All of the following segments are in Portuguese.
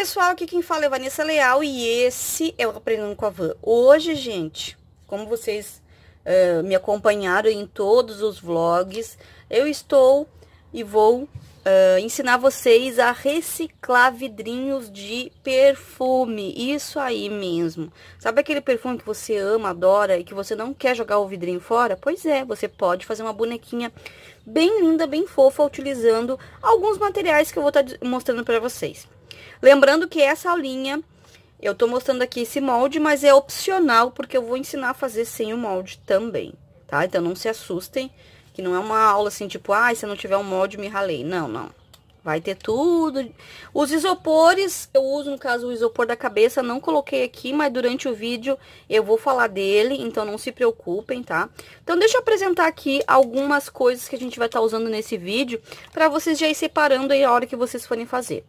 pessoal, aqui quem fala é Vanessa Leal e esse é o Aprendendo com a Van. Hoje, gente, como vocês uh, me acompanharam em todos os vlogs, eu estou e vou uh, ensinar vocês a reciclar vidrinhos de perfume. Isso aí mesmo. Sabe aquele perfume que você ama, adora e que você não quer jogar o vidrinho fora? Pois é, você pode fazer uma bonequinha bem linda, bem fofa, utilizando alguns materiais que eu vou estar tá mostrando para vocês. Lembrando que essa aulinha, eu tô mostrando aqui esse molde, mas é opcional, porque eu vou ensinar a fazer sem o molde também, tá? Então, não se assustem, que não é uma aula assim, tipo, ah, se eu não tiver um molde, me ralei. Não, não. Vai ter tudo. Os isopores, eu uso, no caso, o isopor da cabeça, não coloquei aqui, mas durante o vídeo eu vou falar dele, então não se preocupem, tá? Então, deixa eu apresentar aqui algumas coisas que a gente vai estar tá usando nesse vídeo, para vocês já ir separando aí a hora que vocês forem fazer.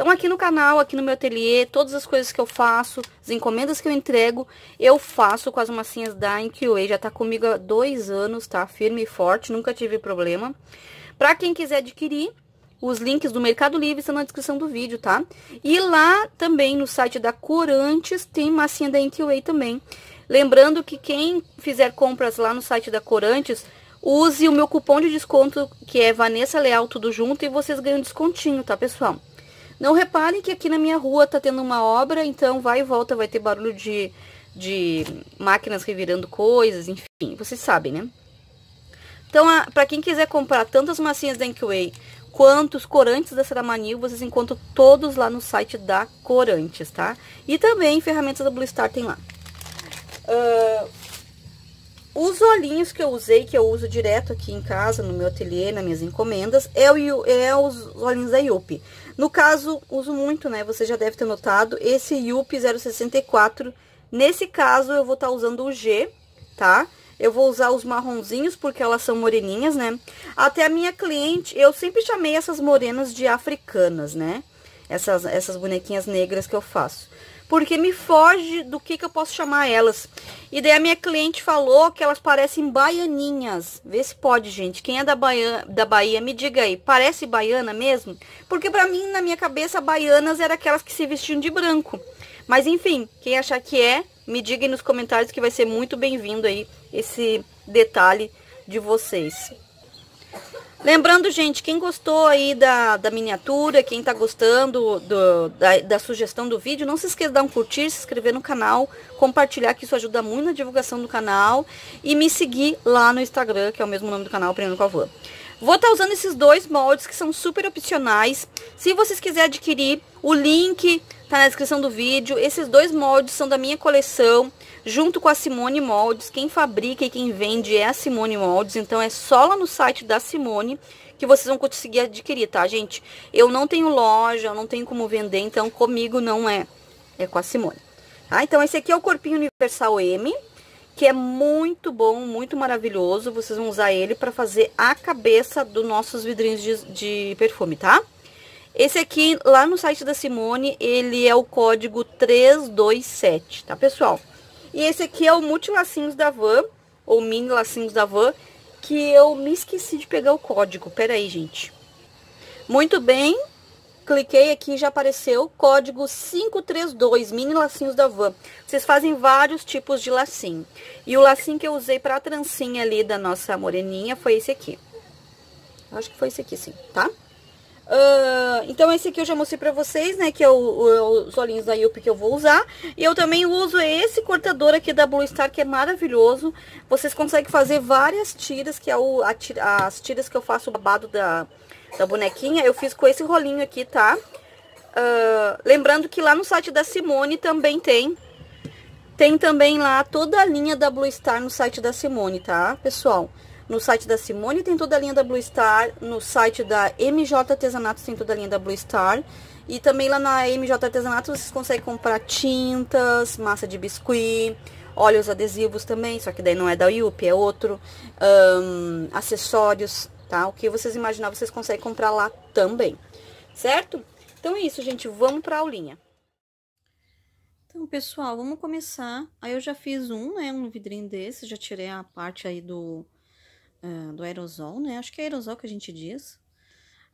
Então aqui no canal, aqui no meu ateliê, todas as coisas que eu faço, as encomendas que eu entrego, eu faço com as massinhas da InQA, já tá comigo há dois anos, tá? Firme e forte, nunca tive problema. Pra quem quiser adquirir, os links do Mercado Livre estão na descrição do vídeo, tá? E lá também no site da Corantes tem massinha da InQA também. Lembrando que quem fizer compras lá no site da Corantes, use o meu cupom de desconto, que é Vanessa Leal, tudo junto, e vocês ganham descontinho, tá, pessoal? Não reparem que aqui na minha rua tá tendo uma obra, então vai e volta, vai ter barulho de, de máquinas revirando coisas, enfim, vocês sabem, né? Então, para quem quiser comprar tanto as massinhas da Inkway quanto os corantes da Ceramanil, vocês encontram todos lá no site da Corantes, tá? E também ferramentas da Blue Star tem lá. Uh, os olhinhos que eu usei, que eu uso direto aqui em casa, no meu ateliê, nas minhas encomendas, é, o, é os olhinhos da Yuppie. No caso, uso muito, né? Você já deve ter notado, esse Yup 064. Nesse caso, eu vou estar tá usando o G, tá? Eu vou usar os marronzinhos, porque elas são moreninhas, né? Até a minha cliente, eu sempre chamei essas morenas de africanas, né? Essas, essas bonequinhas negras que eu faço porque me foge do que, que eu posso chamar elas. E daí a minha cliente falou que elas parecem baianinhas. Vê se pode, gente. Quem é da, Bahia, da Bahia, me diga aí. Parece baiana mesmo? Porque pra mim, na minha cabeça, baianas eram aquelas que se vestiam de branco. Mas enfim, quem achar que é, me diga aí nos comentários que vai ser muito bem-vindo aí esse detalhe de vocês. Lembrando, gente, quem gostou aí da, da miniatura, quem tá gostando do, da, da, sugestão do vídeo, não se esqueça de dar um curtir, se inscrever no canal, compartilhar, que isso ajuda muito na divulgação do canal. E me seguir lá no Instagram, que é o mesmo nome do canal, Aprendendo com a Vã. Vou estar tá usando esses dois moldes que são super opcionais. Se vocês quiserem adquirir, o link tá na descrição do vídeo. Esses dois moldes são da minha coleção junto com a Simone Moldes. Quem fabrica e quem vende é a Simone Moldes, então é só lá no site da Simone que vocês vão conseguir adquirir, tá, gente? Eu não tenho loja, eu não tenho como vender, então comigo não é, é com a Simone. Tá? Então esse aqui é o corpinho universal M, que é muito bom, muito maravilhoso. Vocês vão usar ele para fazer a cabeça dos nossos vidrinhos de, de, perfume, tá? Esse aqui, lá no site da Simone, ele é o código 327, tá, pessoal? E esse aqui é o multi lacinhos da Van, ou mini lacinhos da Van, que eu me esqueci de pegar o código. Pera aí, gente. Muito bem, cliquei aqui já apareceu código 532, mini lacinhos da Van. Vocês fazem vários tipos de lacinho. E o lacinho que eu usei para a trancinha ali da nossa moreninha foi esse aqui. Acho que foi esse aqui, sim, tá? Tá? Ah, então esse aqui eu já mostrei pra vocês, né, que é o, o, os olhinhos da Yuppie que eu vou usar. E eu também uso esse cortador aqui da Blue Star, que é maravilhoso. Vocês conseguem fazer várias tiras, que é o, a, as tiras que eu faço o babado da, da bonequinha. Eu fiz com esse rolinho aqui, tá? Uh, lembrando que lá no site da Simone também tem. Tem também lá toda a linha da Blue Star no site da Simone, tá, pessoal? No site da Simone tem toda a linha da Blue Star. No site da MJ Artesanatos tem toda a linha da Blue Star. E também lá na MJ Artesanatos vocês conseguem comprar tintas, massa de biscuit, óleos adesivos também. Só que daí não é da Yupi, é outro. Um, acessórios, tá? O que vocês imaginar vocês conseguem comprar lá também. Certo? Então é isso, gente. Vamos para a aulinha. Então, pessoal, vamos começar. Aí eu já fiz um, né, um vidrinho desse, já tirei a parte aí do ah, do aerosol, né? Acho que é aerosol que a gente diz.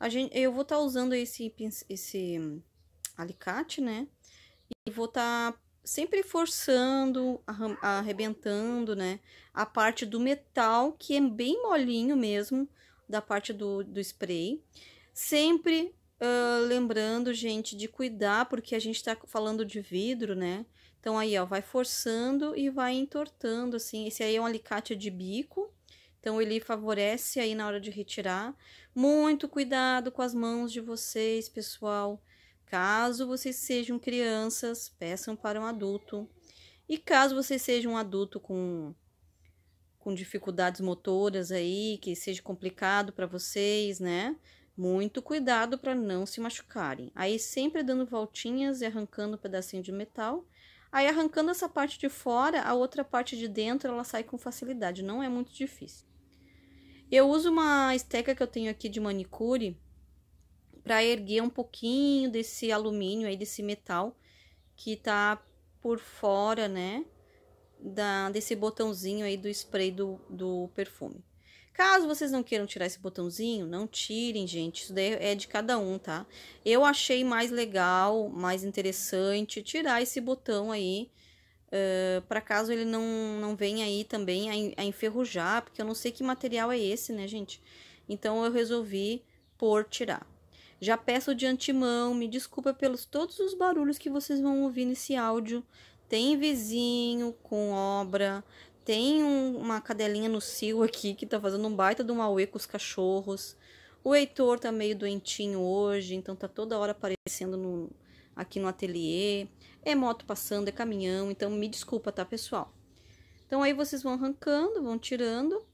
A gente, eu vou estar tá usando esse, esse alicate, né? E vou estar tá sempre forçando, arrebentando, né? A parte do metal, que é bem molinho mesmo, da parte do, do spray. Sempre uh, lembrando, gente, de cuidar, porque a gente tá falando de vidro, né? Então, aí, ó, vai forçando e vai entortando, assim. Esse aí é um alicate de bico, então ele favorece aí na hora de retirar. Muito cuidado com as mãos de vocês, pessoal. Caso vocês sejam crianças, peçam para um adulto. E caso vocês sejam um adulto com com dificuldades motoras aí, que seja complicado para vocês, né? Muito cuidado para não se machucarem. Aí sempre dando voltinhas e arrancando um pedacinho de metal. Aí arrancando essa parte de fora, a outra parte de dentro ela sai com facilidade, não é muito difícil. Eu uso uma esteca que eu tenho aqui de manicure para erguer um pouquinho desse alumínio aí, desse metal que tá por fora, né? Da, desse botãozinho aí do spray do, do perfume. Caso vocês não queiram tirar esse botãozinho, não tirem, gente. Isso daí é de cada um, tá? Eu achei mais legal, mais interessante tirar esse botão aí Uh, ah, para caso ele não, não venha aí também a, a, enferrujar, porque eu não sei que material é esse, né, gente? Então eu resolvi por tirar. Já peço de antemão, me desculpa pelos todos os barulhos que vocês vão ouvir nesse áudio. Tem vizinho com obra, tem um, uma cadelinha no cio aqui que tá fazendo um baita de um auê com os cachorros. O Heitor tá meio doentinho hoje, então tá toda hora aparecendo no, aqui no ateliê, é moto passando, é caminhão, então me desculpa, tá, pessoal? Então aí vocês vão arrancando, vão tirando.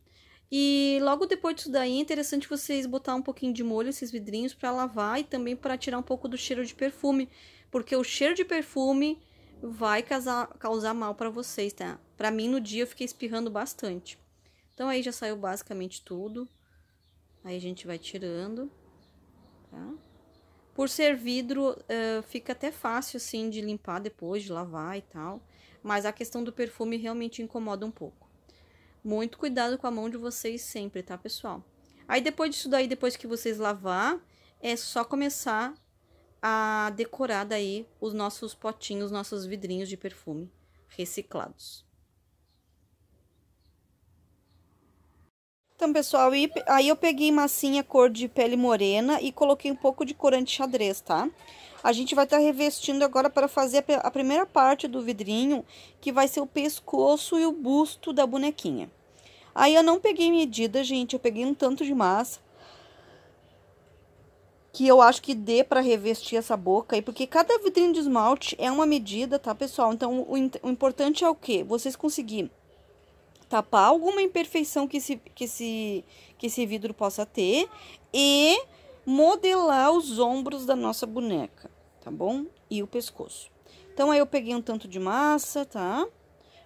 E logo depois disso daí é interessante vocês botar um pouquinho de molho esses vidrinhos para lavar e também para tirar um pouco do cheiro de perfume, porque o cheiro de perfume vai causar, causar mal para vocês, tá? Para mim no dia eu fiquei espirrando bastante. Então aí já saiu basicamente tudo. Aí a gente vai tirando, tá? Por ser vidro, uh, fica até fácil, assim, de limpar depois, de lavar e tal. Mas a questão do perfume realmente incomoda um pouco. Muito cuidado com a mão de vocês sempre, tá, pessoal? Aí, depois disso daí, depois que vocês lavar, é só começar a decorar daí os nossos potinhos, nossos vidrinhos de perfume reciclados. Então, pessoal, aí eu peguei massinha cor de pele morena e coloquei um pouco de corante xadrez, tá? A gente vai estar tá revestindo agora para fazer a, primeira parte do vidrinho, que vai ser o pescoço e o busto da bonequinha. Aí eu não peguei medida, gente, eu peguei um tanto de massa que eu acho que dê para revestir essa boca aí, porque cada vidrinho de esmalte é uma medida, tá, pessoal? Então, o, o importante é o quê? Vocês conseguirem tapar alguma imperfeição que esse, que esse, que esse vidro possa ter e modelar os ombros da nossa boneca, tá bom? E o pescoço. Então, aí eu peguei um tanto de massa, tá?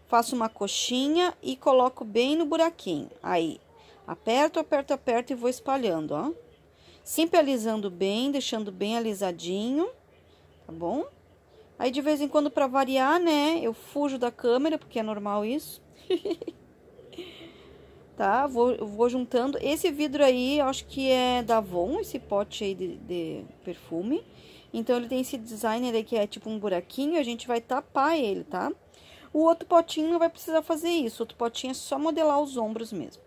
Faço uma coxinha e coloco bem no buraquinho. Aí, aperto, aperto, aperto e vou espalhando, ó. Sempre alisando bem, deixando bem alisadinho, tá bom? Aí, de vez em quando, para variar, né, eu fujo da câmera, porque é normal isso. tá? Vou, vou juntando. Esse vidro aí, acho que é da Avon, esse pote aí de, de perfume. Então, ele tem esse designer aí que é tipo um buraquinho, a gente vai tapar ele, tá? O outro potinho não vai precisar fazer isso, o outro potinho é só modelar os ombros mesmo.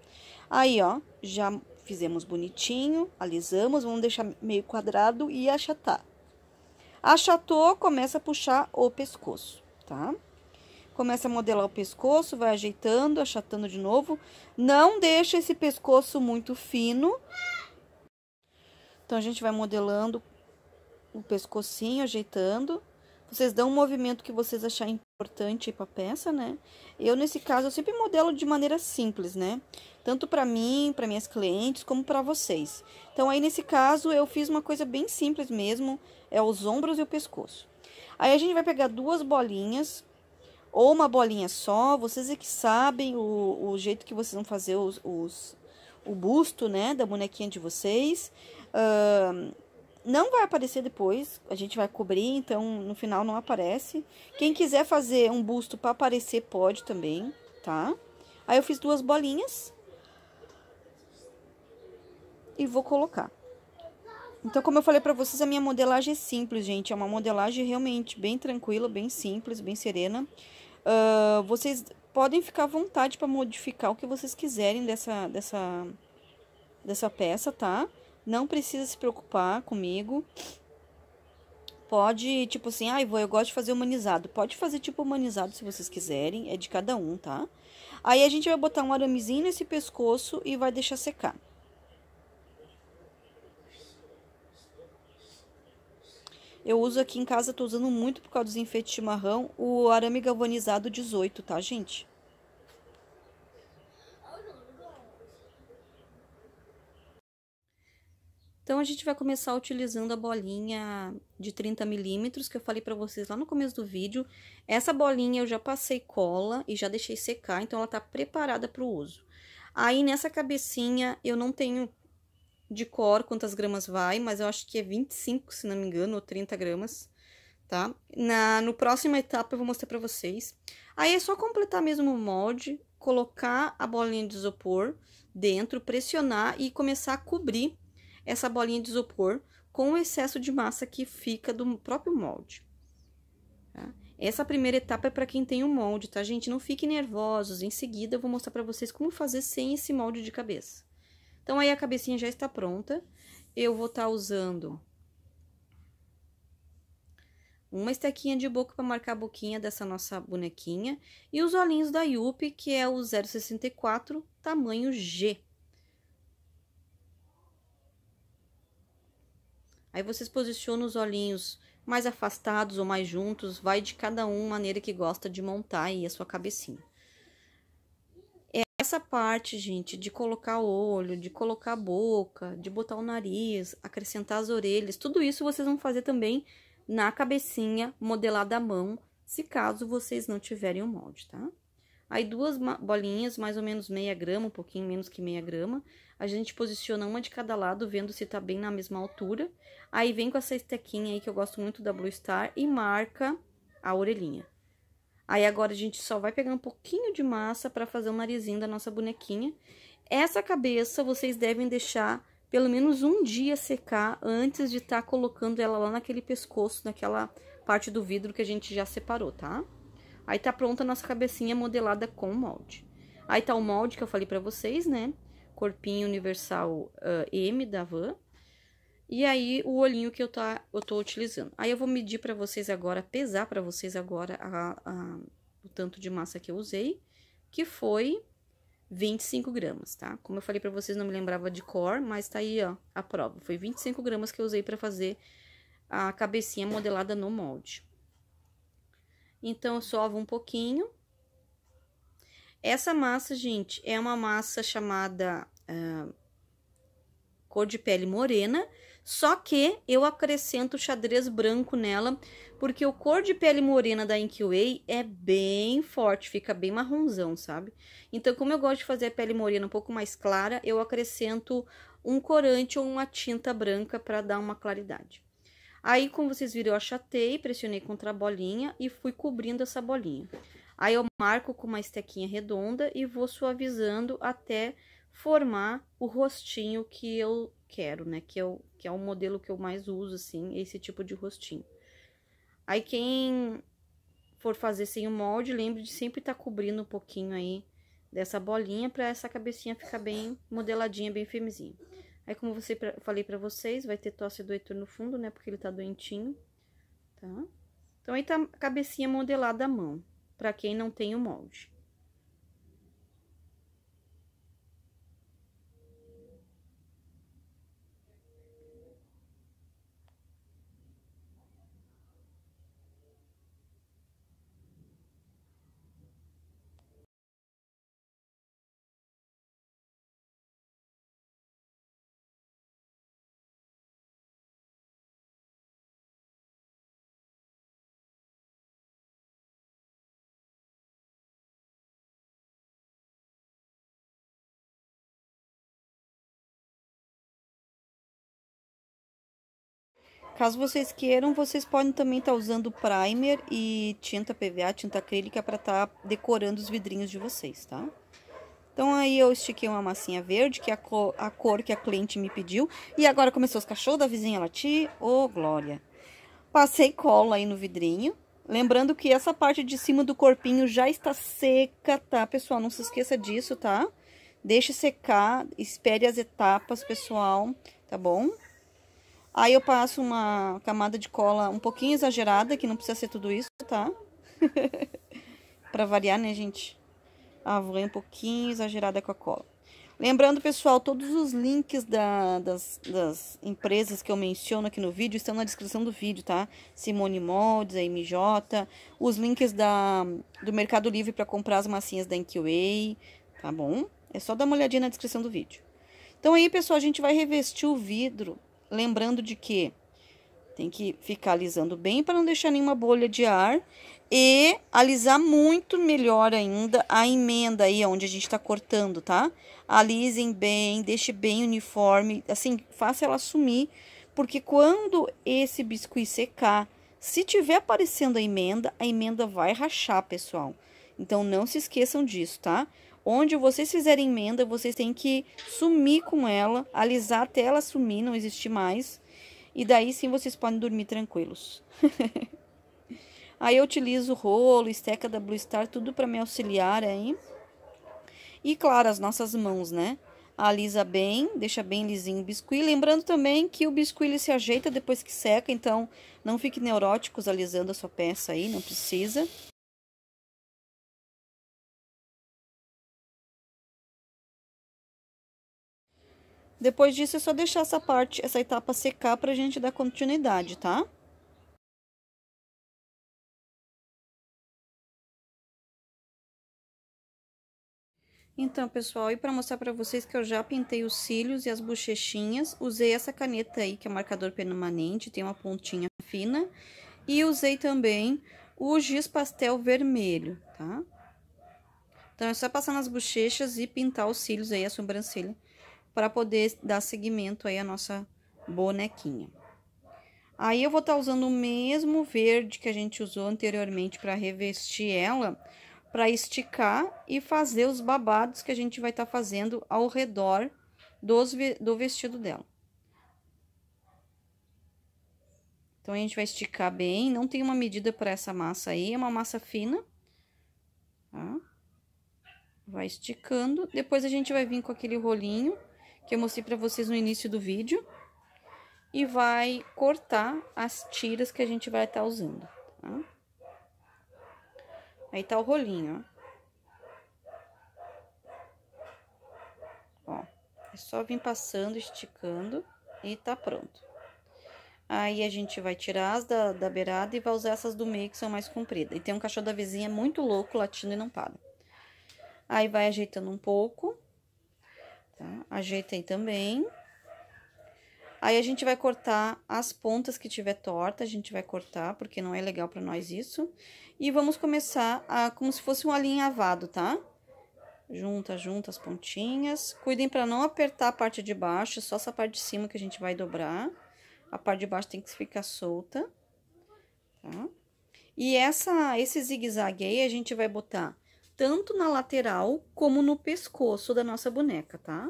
Aí, ó, já fizemos bonitinho, alisamos, vamos deixar meio quadrado e achatar. Achatou, começa a puxar o pescoço, tá? Tá? começa a modelar o pescoço, vai ajeitando, achatando de novo. Não deixa esse pescoço muito fino. Então, a gente vai modelando o pescocinho, ajeitando. Vocês dão um movimento que vocês acharem importante para a peça, né? Eu, nesse caso, eu sempre modelo de maneira simples, né? Tanto para mim, para minhas clientes, como para vocês. Então, aí, nesse caso, eu fiz uma coisa bem simples mesmo, é os ombros e o pescoço. Aí, a gente vai pegar duas bolinhas ou uma bolinha só. Vocês é que sabem o, o jeito que vocês vão fazer os, os, o busto, né, da bonequinha de vocês. Uh, não vai aparecer depois, a gente vai cobrir, então no final não aparece. Quem quiser fazer um busto para aparecer, pode também, tá? Aí eu fiz duas bolinhas. E vou colocar. Então, como eu falei pra vocês, a minha modelagem é simples, gente. É uma modelagem realmente bem tranquila, bem simples, bem serena. Uh, vocês podem ficar à vontade para modificar o que vocês quiserem dessa, dessa, dessa peça, tá? Não precisa se preocupar comigo. Pode, tipo assim, ah, eu gosto de fazer humanizado. Pode fazer tipo humanizado se vocês quiserem, é de cada um, tá? Aí a gente vai botar um aramezinho nesse pescoço e vai deixar secar. Eu uso aqui em casa, tô usando muito por causa dos enfeites de chimarrão, o arame galvanizado 18, tá, gente? Então, a gente vai começar utilizando a bolinha de 30 milímetros, que eu falei pra vocês lá no começo do vídeo. Essa bolinha eu já passei cola e já deixei secar, então ela tá preparada pro uso. Aí, nessa cabecinha, eu não tenho de cor quantas gramas vai, mas eu acho que é 25, se não me engano, ou 30 gramas, tá? Na no próxima etapa eu vou mostrar pra vocês. Aí é só completar mesmo o molde, colocar a bolinha de isopor dentro, pressionar e começar a cobrir essa bolinha de isopor com o excesso de massa que fica do próprio molde. Tá? Essa primeira etapa é para quem tem o um molde, tá, gente? Não fiquem nervosos. Em seguida, eu vou mostrar para vocês como fazer sem esse molde de cabeça. Então, aí a cabecinha já está pronta. Eu vou estar tá usando uma estequinha de boca para marcar a boquinha dessa nossa bonequinha e os olhinhos da Yuppie, que é o 064 tamanho G. Aí vocês posicionam os olhinhos mais afastados ou mais juntos, vai de cada um maneira que gosta de montar aí a sua cabecinha essa parte, gente, de colocar o olho, de colocar a boca, de botar o nariz, acrescentar as orelhas, tudo isso vocês vão fazer também na cabecinha modelada à mão, se caso vocês não tiverem o molde, tá? Aí, duas bolinhas, mais ou menos meia grama, um pouquinho menos que meia grama. A gente posiciona uma de cada lado, vendo se tá bem na mesma altura. Aí, vem com essa estequinha aí, que eu gosto muito da Blue Star, e marca a orelhinha. Aí agora a gente só vai pegar um pouquinho de massa para fazer o narizinho da nossa bonequinha. Essa cabeça vocês devem deixar pelo menos um dia secar antes de estar tá colocando ela lá naquele pescoço, naquela parte do vidro que a gente já separou, tá? Aí tá pronta a nossa cabecinha modelada com o molde. Aí tá o molde que eu falei para vocês, né? Corpinho Universal uh, M da Van. E aí, o olhinho que eu, tá, eu tô utilizando. Aí, eu vou medir para vocês agora, pesar para vocês agora a, a, o tanto de massa que eu usei, que foi 25 gramas, tá? Como eu falei para vocês, não me lembrava de cor, mas tá aí, ó, a prova. Foi 25 gramas que eu usei para fazer a cabecinha modelada no molde. Então, eu sovo um pouquinho. Essa massa, gente, é uma massa chamada uh, cor de pele morena, só que eu acrescento xadrez branco nela, porque o cor de pele morena da Inkiway é bem forte, fica bem marronzão, sabe? Então, como eu gosto de fazer a pele morena um pouco mais clara, eu acrescento um corante ou uma tinta branca para dar uma claridade. Aí, como vocês viram, eu achatei, pressionei contra a bolinha e fui cobrindo essa bolinha. Aí, eu marco com uma estequinha redonda e vou suavizando até formar o rostinho que eu quero, né? Que, eu, é que é o modelo que eu mais uso, assim, esse tipo de rostinho. Aí, quem for fazer sem o molde, lembre de sempre estar tá cobrindo um pouquinho aí dessa bolinha para essa cabecinha ficar bem modeladinha, bem firmezinha. Aí, como você pra, falei para vocês, vai ter tosse do Heitor no fundo, né? Porque ele tá doentinho, tá? Então, aí tá a cabecinha modelada à mão, para quem não tem o molde. Caso vocês queiram, vocês podem também estar tá usando primer e tinta PVA, tinta acrílica, para estar tá decorando os vidrinhos de vocês, tá? Então, aí eu estiquei uma massinha verde, que é a cor, a cor que a cliente me pediu. E agora começou os cachorros da vizinha latir. Ô, oh, glória! Passei cola aí no vidrinho. Lembrando que essa parte de cima do corpinho já está seca, tá, pessoal? Não se esqueça disso, tá? Deixe secar, espere as etapas, pessoal, tá bom? Aí eu passo uma camada de cola um pouquinho exagerada, que não precisa ser tudo isso, tá? pra variar, né, gente? A ah, avó um pouquinho exagerada com a cola. Lembrando, pessoal, todos os links da, das, das, empresas que eu menciono aqui no vídeo estão na descrição do vídeo, tá? Simone Moldes, a MJ, os links da, do Mercado Livre para comprar as massinhas da Enkiway, tá bom? É só dar uma olhadinha na descrição do vídeo. Então aí, pessoal, a gente vai revestir o vidro lembrando de que tem que ficar alisando bem para não deixar nenhuma bolha de ar e alisar muito melhor ainda a emenda aí onde a gente está cortando, tá? Alisem bem, deixe bem uniforme, assim, faça ela sumir, porque quando esse biscuit secar, se tiver aparecendo a emenda, a emenda vai rachar, pessoal. Então, não se esqueçam disso, tá? Onde vocês fizerem emenda, vocês têm que sumir com ela, alisar até ela sumir, não existir mais. E daí sim vocês podem dormir tranquilos. Aí eu utilizo rolo, esteca da Blue Star, tudo para me auxiliar aí. E claro, as nossas mãos, né? Alisa bem, deixa bem lisinho o biscuit. Lembrando também que o biscuit ele se ajeita depois que seca, então não fique neuróticos alisando a sua peça aí, não precisa. Depois disso, é só deixar essa parte, essa etapa secar para a gente dar continuidade, tá? Então, pessoal, e para mostrar para vocês que eu já pintei os cílios e as bochechinhas, usei essa caneta aí, que é marcador permanente, tem uma pontinha fina, e usei também o giz pastel vermelho, tá? Então, é só passar nas bochechas e pintar os cílios aí, a sobrancelha, para poder dar seguimento aí à nossa bonequinha. Aí eu vou estar tá usando o mesmo verde que a gente usou anteriormente para revestir ela, para esticar e fazer os babados que a gente vai estar tá fazendo ao redor dos, do vestido dela. Então, a gente vai esticar bem, não tem uma medida para essa massa aí, é uma massa fina, tá? Vai esticando, depois a gente vai vir com aquele rolinho que eu mostrei para vocês no início do vídeo. E vai cortar as tiras que a gente vai estar tá usando, tá? Aí tá o rolinho, ó. Ó, é só vir passando, esticando e tá pronto. Aí, a gente vai tirar as da, da beirada e vai usar essas do meio que são mais compridas. E tem um cachorro da vizinha muito louco, latindo e não para. Aí, vai ajeitando um pouco. Tá? Ajeitei também. Aí, a gente vai cortar as pontas que tiver torta, a gente vai cortar, porque não é legal pra nós isso. E vamos começar a, como se fosse um alinhavado, tá? Junta, junta as pontinhas. Cuidem pra não apertar a parte de baixo, só essa parte de cima que a gente vai dobrar. A parte de baixo tem que ficar solta, tá? E essa, esse zigue-zague aí, a gente vai botar tanto na lateral como no pescoço da nossa boneca, tá?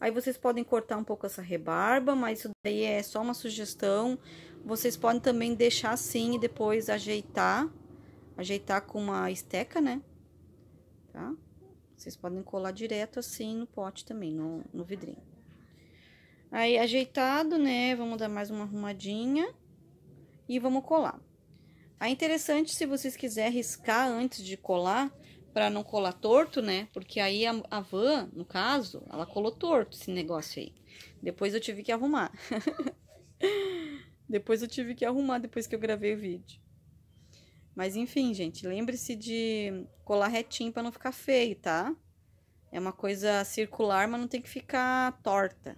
Aí vocês podem cortar um pouco essa rebarba, mas isso daí é só uma sugestão. Vocês podem também deixar assim e depois ajeitar, ajeitar com uma esteca, né? Tá? Vocês podem colar direto assim no pote também, no, no vidrinho. Aí, ajeitado, né? Vamos dar mais uma arrumadinha e vamos colar. É interessante se vocês quiserem riscar antes de colar, para não colar torto, né? Porque aí a, a, van, no caso, ela colou torto esse negócio aí. Depois eu tive que arrumar. depois eu tive que arrumar depois que eu gravei o vídeo. Mas enfim, gente, lembre-se de colar retinho para não ficar feio, tá? É uma coisa circular, mas não tem que ficar torta,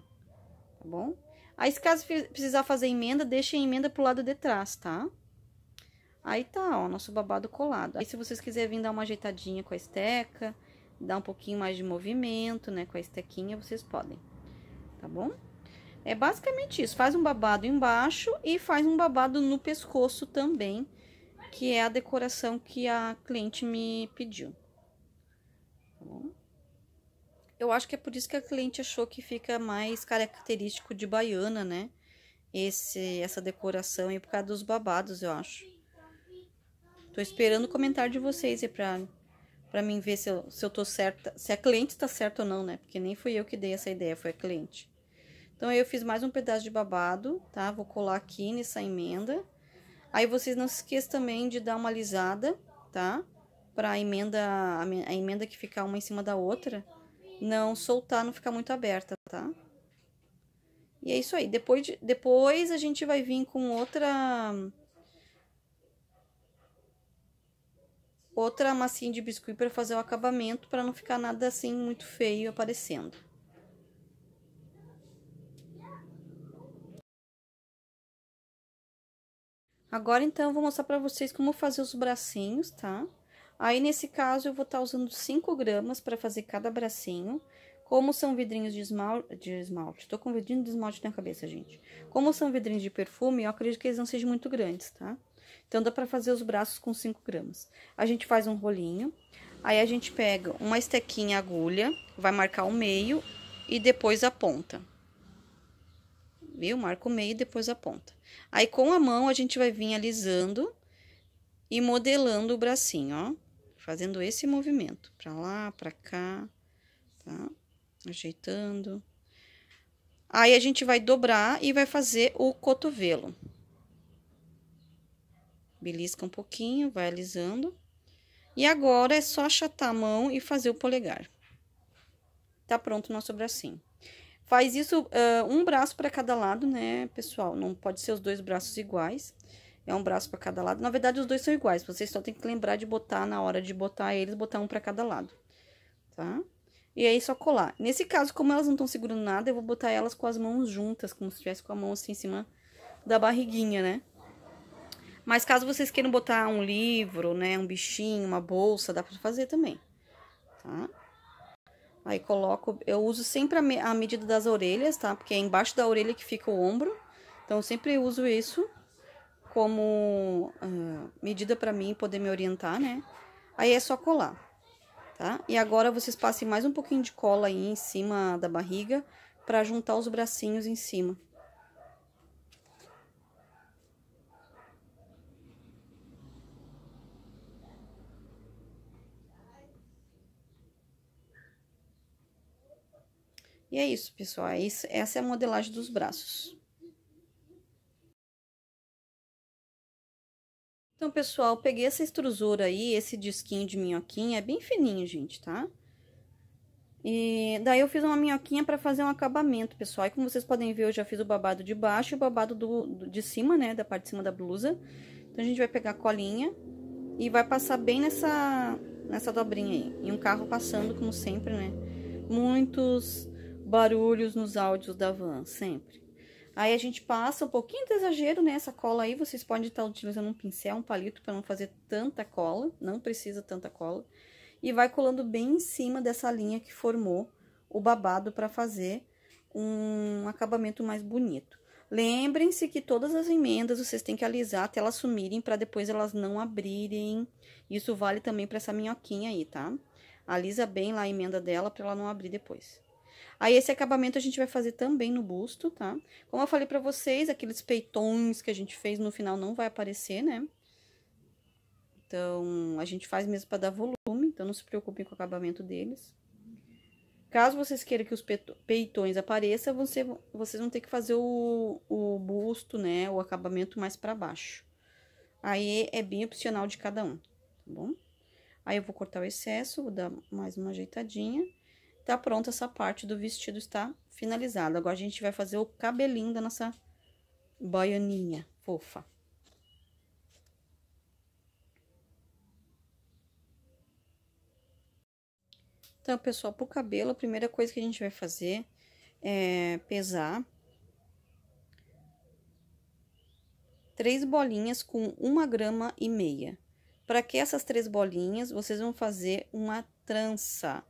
tá bom? Aí, se caso precisar fazer emenda, deixe a emenda pro lado de trás, tá? Aí tá, ó, nosso babado colado. Aí se vocês quiserem vir dar uma ajeitadinha com a esteca, dar um pouquinho mais de movimento, né, com a estequinha, vocês podem, tá bom? É basicamente isso, faz um babado embaixo e faz um babado no pescoço também, que é a decoração que a cliente me pediu, tá bom? Eu acho que é por isso que a cliente achou que fica mais característico de baiana, né? Esse, essa decoração aí, por causa dos babados, eu acho. Tô esperando o comentário de vocês aí pra, pra mim ver se eu, se eu tô certa, se a cliente tá certa ou não, né? Porque nem fui eu que dei essa ideia, foi a cliente. Então, eu fiz mais um pedaço de babado, tá? Vou colar aqui nessa emenda. Aí, vocês não se esqueçam também de dar uma alisada, tá? Pra emenda, a emenda que ficar uma em cima da outra, não soltar, não ficar muito aberta, tá? E é isso aí. Depois, depois a gente vai vir com outra outra massinha de biscuit para fazer o acabamento, para não ficar nada assim muito feio aparecendo. Agora, então, eu vou mostrar para vocês como fazer os bracinhos, tá? Aí, nesse caso, eu vou estar tá usando 5 gramas para fazer cada bracinho. Como são vidrinhos de esmalte, de esmalte, tô com vidrinho de esmalte na cabeça, gente. Como são vidrinhos de perfume, eu acredito que eles não sejam muito grandes, tá? Então, dá para fazer os braços com 5 gramas. A gente faz um rolinho, aí a gente pega uma estequinha agulha, vai marcar o meio e depois a ponta. Viu? Marca o meio e depois a ponta. Aí, com a mão, a gente vai vir alisando e modelando o bracinho, ó. Fazendo esse movimento, pra lá, pra cá, tá? Ajeitando. Aí, a gente vai dobrar e vai fazer o cotovelo. Belisca um pouquinho, vai alisando. E agora é só achatar a mão e fazer o polegar. Tá pronto o nosso bracinho. Faz isso uh, um braço para cada lado, né, pessoal? Não pode ser os dois braços iguais. É um braço para cada lado. Na verdade, os dois são iguais. Vocês só tem que lembrar de botar, na hora de botar eles, botar um para cada lado. Tá? E aí, só colar. Nesse caso, como elas não estão segurando nada, eu vou botar elas com as mãos juntas, como se tivesse com a mão assim em cima da barriguinha, né? Mas caso vocês queiram botar um livro, né, um bichinho, uma bolsa, dá pra fazer também, tá? Aí coloco, eu uso sempre a, me, a medida das orelhas, tá? Porque é embaixo da orelha que fica o ombro, então sempre uso isso como uh, medida para mim poder me orientar, né? Aí é só colar, tá? E agora vocês passem mais um pouquinho de cola aí em cima da barriga para juntar os bracinhos em cima. E é isso, pessoal. É isso, essa é a modelagem dos braços. Então, pessoal, peguei essa extrusora aí, esse disquinho de minhoquinha, é bem fininho, gente, tá? E daí eu fiz uma minhoquinha para fazer um acabamento, pessoal. E como vocês podem ver, eu já fiz o babado de baixo e o babado do, do, de cima, né, da parte de cima da blusa. Então, a gente vai pegar a colinha e vai passar bem nessa, nessa dobrinha aí. E um carro passando, como sempre, né? Muitos barulhos nos áudios da van, sempre. Aí a gente passa um pouquinho de exagero nessa né? cola aí, vocês podem estar utilizando um pincel, um palito para não fazer tanta cola, não precisa tanta cola. E vai colando bem em cima dessa linha que formou o babado para fazer um acabamento mais bonito. Lembrem-se que todas as emendas vocês têm que alisar até elas sumirem para depois elas não abrirem. Isso vale também para essa minhoquinha aí, tá? Alisa bem lá a emenda dela para ela não abrir depois. Aí, esse acabamento a gente vai fazer também no busto, tá? Como eu falei pra vocês, aqueles peitões que a gente fez no final não vai aparecer, né? Então, a gente faz mesmo pra dar volume, então não se preocupem com o acabamento deles. Caso vocês queiram que os peitões apareçam, você, vocês vão ter que fazer o, o busto, né? O acabamento mais pra baixo. Aí, é bem opcional de cada um, tá bom? Aí, eu vou cortar o excesso, vou dar mais uma ajeitadinha. Tá pronta essa parte do vestido, está finalizada. Agora, a gente vai fazer o cabelinho da nossa baianinha fofa. Então, pessoal, pro cabelo, a primeira coisa que a gente vai fazer é pesar três bolinhas com uma grama e meia. Para que essas três bolinhas, vocês vão fazer uma trança.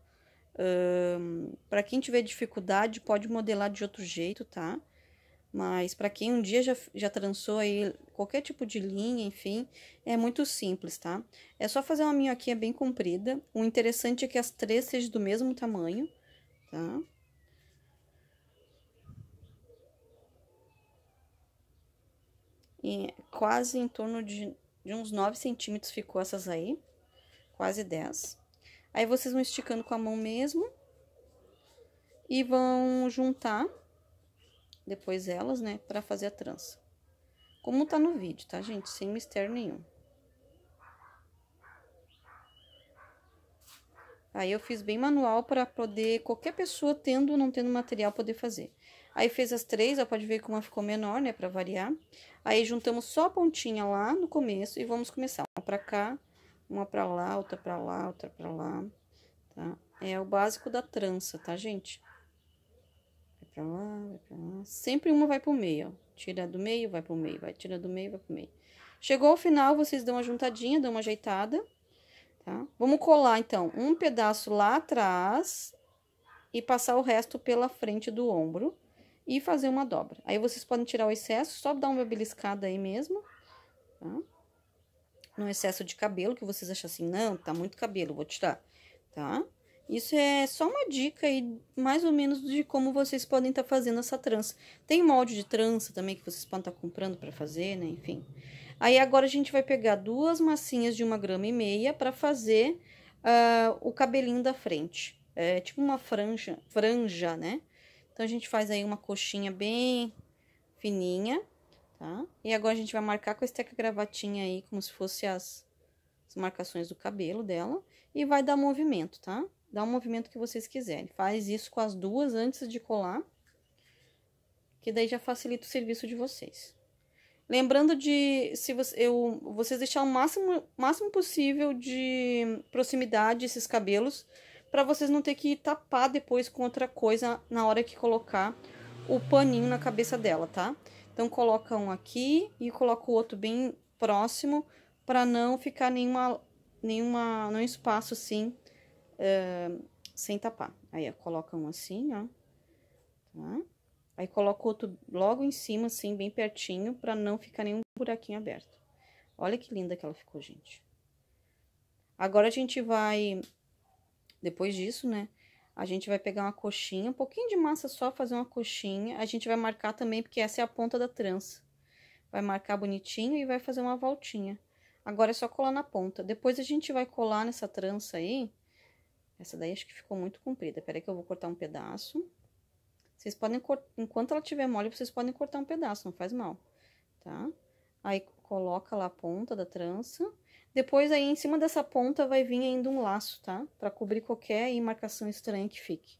Um, para quem tiver dificuldade, pode modelar de outro jeito, tá? Mas para quem um dia já, já trançou aí qualquer tipo de linha, enfim, é muito simples, tá? É só fazer uma minhoquinha bem comprida. O interessante é que as três sejam do mesmo tamanho, tá? E quase em torno de, de uns 9 centímetros ficou essas aí, quase 10. Aí, vocês vão esticando com a mão mesmo. E vão juntar depois elas, né, pra fazer a trança. Como tá no vídeo, tá, gente? Sem mistério nenhum. Aí eu fiz bem manual para poder qualquer pessoa tendo ou não tendo material poder fazer. Aí fez as três, ó, pode ver que uma ficou menor, né, para variar. Aí juntamos só a pontinha lá no começo e vamos começar. para cá, uma pra lá, outra pra lá, outra pra lá, tá? É o básico da trança, tá, gente? Vai pra lá, vai pra lá. Sempre uma vai pro meio, ó. Tira do meio, vai pro meio, vai, tira do meio, vai pro meio. Chegou ao final, vocês dão uma juntadinha, dão uma ajeitada, tá? Vamos colar, então, um pedaço lá atrás e passar o resto pela frente do ombro e fazer uma dobra. Aí, vocês podem tirar o excesso, só dar uma beliscada aí mesmo, tá? no excesso de cabelo, que vocês acham assim, não, tá muito cabelo, vou tirar, tá? Isso é só uma dica aí, mais ou menos, de como vocês podem estar tá fazendo essa trança. Tem molde de trança também que vocês podem estar tá comprando para fazer, né? Enfim. Aí, agora, a gente vai pegar duas massinhas de uma grama e meia para fazer uh, o cabelinho da frente. É tipo uma franja, franja, né? Então, a gente faz aí uma coxinha bem fininha tá? E agora a gente vai marcar com a esteca gravatinha aí, como se fosse as, as marcações do cabelo dela. E vai dar movimento, tá? Dá o um movimento que vocês quiserem. Faz isso com as duas antes de colar, que daí já facilita o serviço de vocês. Lembrando de se você, eu, vocês deixar o máximo, máximo possível de proximidade esses cabelos, para vocês não ter que tapar depois com outra coisa na hora que colocar o paninho na cabeça dela, tá? Então, coloca um aqui e coloca o outro bem próximo, para não ficar nenhuma, nenhuma, nenhum espaço assim, uh, sem tapar. Aí, ó, coloca um assim, ó, tá? Aí, coloca o outro logo em cima, assim, bem pertinho, para não ficar nenhum buraquinho aberto. Olha que linda que ela ficou, gente. Agora, a gente vai, depois disso, né, a gente vai pegar uma coxinha, um pouquinho de massa só, fazer uma coxinha. A gente vai marcar também, porque essa é a ponta da trança. Vai marcar bonitinho e vai fazer uma voltinha. Agora é só colar na ponta. Depois a gente vai colar nessa trança aí. Essa daí acho que ficou muito comprida. Peraí que eu vou cortar um pedaço. Vocês podem cortar... Enquanto ela tiver mole, vocês podem cortar um pedaço, não faz mal, tá? Aí, coloca lá a ponta da trança depois, aí, em cima dessa ponta, vai vir ainda um laço, tá? Pra cobrir qualquer marcação estranha que fique.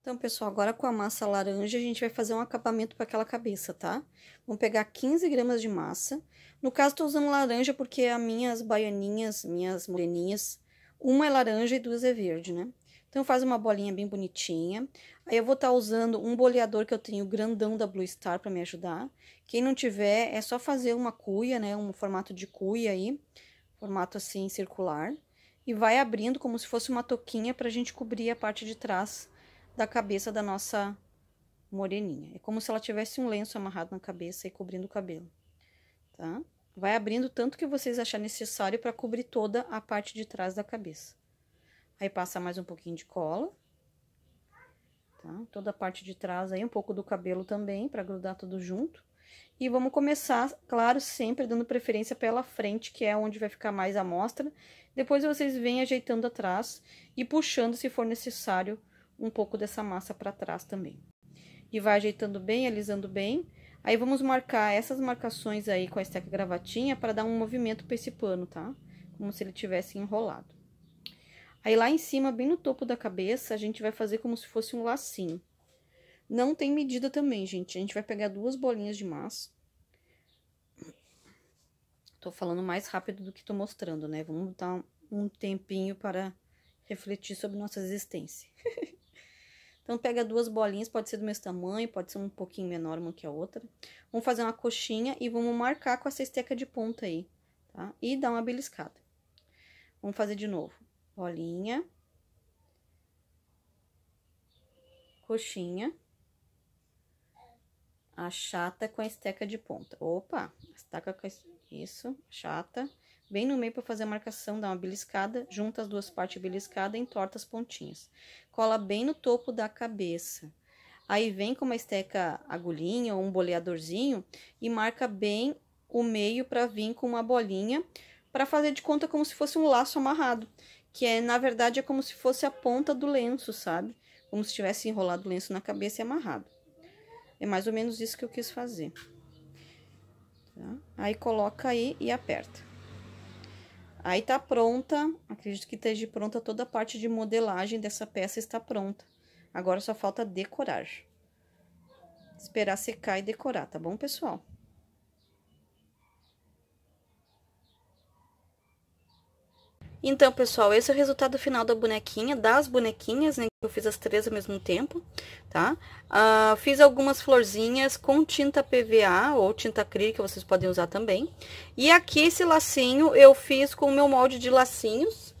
Então, pessoal, agora com a massa laranja, a gente vai fazer um acabamento para aquela cabeça, tá? Vamos pegar 15 gramas de massa. No caso, estou usando laranja porque as minhas baianinhas, minhas moreninhas, uma é laranja e duas é verde, né? Então, faz uma bolinha bem bonitinha. Aí eu vou estar tá usando um boleador que eu tenho grandão da Blue Star para me ajudar. Quem não tiver, é só fazer uma cuia, né? Um formato de cuia aí, formato assim circular. E vai abrindo como se fosse uma toquinha para a gente cobrir a parte de trás da cabeça da nossa moreninha. É como se ela tivesse um lenço amarrado na cabeça e cobrindo o cabelo, tá? Vai abrindo tanto que vocês acharem necessário para cobrir toda a parte de trás da cabeça. Aí passa mais um pouquinho de cola tá? Toda a parte de trás aí, um pouco do cabelo também, para grudar tudo junto. E vamos começar, claro, sempre dando preferência pela frente, que é onde vai ficar mais a amostra. Depois vocês vêm ajeitando atrás e puxando, se for necessário, um pouco dessa massa para trás também. E vai ajeitando bem, alisando bem. Aí, vamos marcar essas marcações aí com a esteca gravatinha para dar um movimento para esse pano, tá? Como se ele tivesse enrolado. Aí, lá em cima, bem no topo da cabeça, a gente vai fazer como se fosse um lacinho. Não tem medida também, gente. A gente vai pegar duas bolinhas de massa. Tô falando mais rápido do que tô mostrando, né? Vamos dar um tempinho para refletir sobre nossa existência. então, pega duas bolinhas, pode ser do mesmo tamanho, pode ser um pouquinho menor uma que a outra. Vamos fazer uma coxinha e vamos marcar com essa esteca de ponta aí, tá? E dar uma beliscada. Vamos fazer de novo bolinha, coxinha, a chata com a esteca de ponta. Opa, estaca com a... isso, chata, bem no meio para fazer a marcação, dá uma beliscada, junta as duas partes beliscadas e entorta as pontinhas. Cola bem no topo da cabeça. Aí vem com uma esteca agulhinha ou um boleadorzinho e marca bem o meio para vir com uma bolinha para fazer de conta como se fosse um laço amarrado que é, na verdade, é como se fosse a ponta do lenço, sabe? Como se tivesse enrolado o lenço na cabeça e amarrado. É mais ou menos isso que eu quis fazer. Tá? Aí coloca aí e aperta. Aí tá pronta, acredito que esteja pronta toda a parte de modelagem dessa peça está pronta. Agora só falta decorar. Esperar secar e decorar, tá bom, pessoal? Então, pessoal, esse é o resultado final da bonequinha, das bonequinhas, né? Eu fiz as três ao mesmo tempo, tá? Uh, fiz algumas florzinhas com tinta PVA ou tinta acrílica, vocês podem usar também. E aqui esse lacinho eu fiz com o meu molde de lacinhos,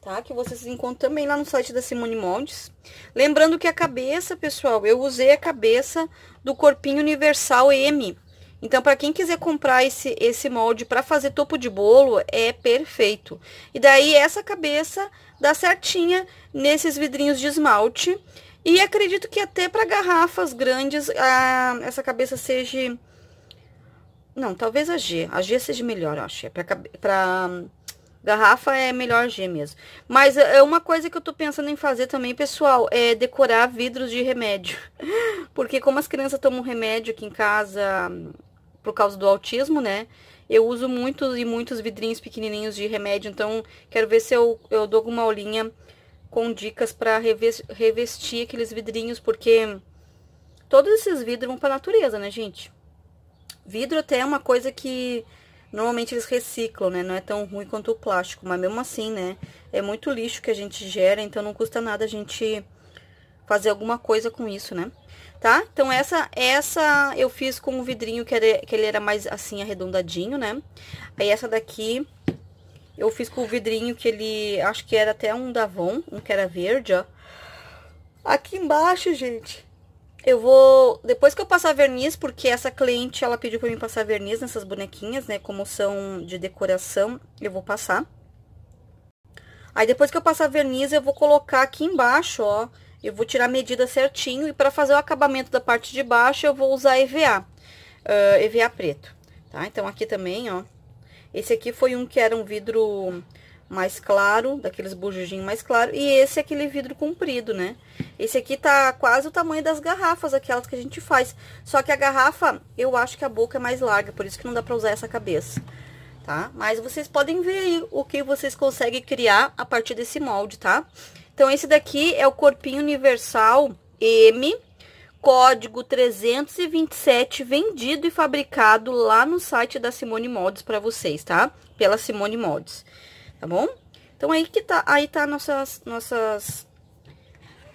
tá? Que vocês encontram também lá no site da Simone Moldes. Lembrando que a cabeça, pessoal, eu usei a cabeça do corpinho universal M, então, para quem quiser comprar esse, esse molde para fazer topo de bolo, é perfeito. E daí, essa cabeça dá certinha nesses vidrinhos de esmalte. E acredito que até para garrafas grandes, a, essa cabeça seja... Não, talvez a G. A G seja melhor, eu acho. É para garrafa é melhor G mesmo. Mas é uma coisa que eu tô pensando em fazer também, pessoal, é decorar vidros de remédio. Porque como as crianças tomam remédio aqui em casa por causa do autismo, né? Eu uso muitos e muitos vidrinhos pequenininhos de remédio, então quero ver se eu, eu dou alguma aulinha com dicas para revestir aqueles vidrinhos, porque todos esses vidros vão para a natureza, né, gente? Vidro até é uma coisa que normalmente eles reciclam, né? Não é tão ruim quanto o plástico, mas mesmo assim, né? É muito lixo que a gente gera, então não custa nada a gente fazer alguma coisa com isso, né? Tá? Então, essa essa eu fiz com um vidrinho que, era, que ele era mais, assim, arredondadinho, né? Aí, essa daqui eu fiz com o vidrinho que ele... Acho que era até um Davon, um que era verde, ó. Aqui embaixo, gente, eu vou... Depois que eu passar verniz, porque essa cliente, ela pediu pra mim passar verniz nessas bonequinhas, né? Como são de decoração, eu vou passar. Aí, depois que eu passar verniz, eu vou colocar aqui embaixo, ó eu vou tirar a medida certinho e para fazer o acabamento da parte de baixo, eu vou usar EVA, uh, EVA preto, tá? Então, aqui também, ó, esse aqui foi um que era um vidro mais claro, daqueles bujujinhos mais claro, e esse é aquele vidro comprido, né? Esse aqui tá quase o tamanho das garrafas, aquelas que a gente faz. Só que a garrafa, eu acho que a boca é mais larga, por isso que não dá pra usar essa cabeça, tá? Mas vocês podem ver aí o que vocês conseguem criar a partir desse molde, tá? Tá? Então, esse daqui é o corpinho universal M, código 327, vendido e fabricado lá no site da Simone Mods para vocês, tá? Pela Simone Mods, tá bom? Então, aí que tá, aí tá nossas, nossas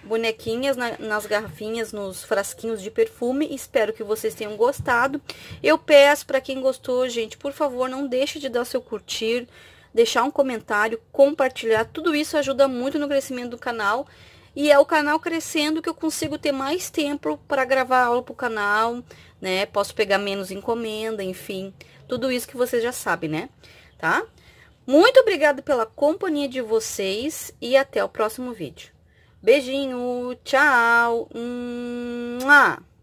bonequinhas na, nas garrafinhas, nos frasquinhos de perfume. Espero que vocês tenham gostado. Eu peço para quem gostou, gente, por favor, não deixe de dar seu curtir, deixar um comentário, compartilhar, tudo isso ajuda muito no crescimento do canal. E é o canal crescendo que eu consigo ter mais tempo para gravar aula para o canal, né? Posso pegar menos encomenda, enfim. Tudo isso que vocês já sabem, né? Tá? Muito obrigado pela companhia de vocês e até o próximo vídeo. Beijinho, tchau! Mua! Hum, ah.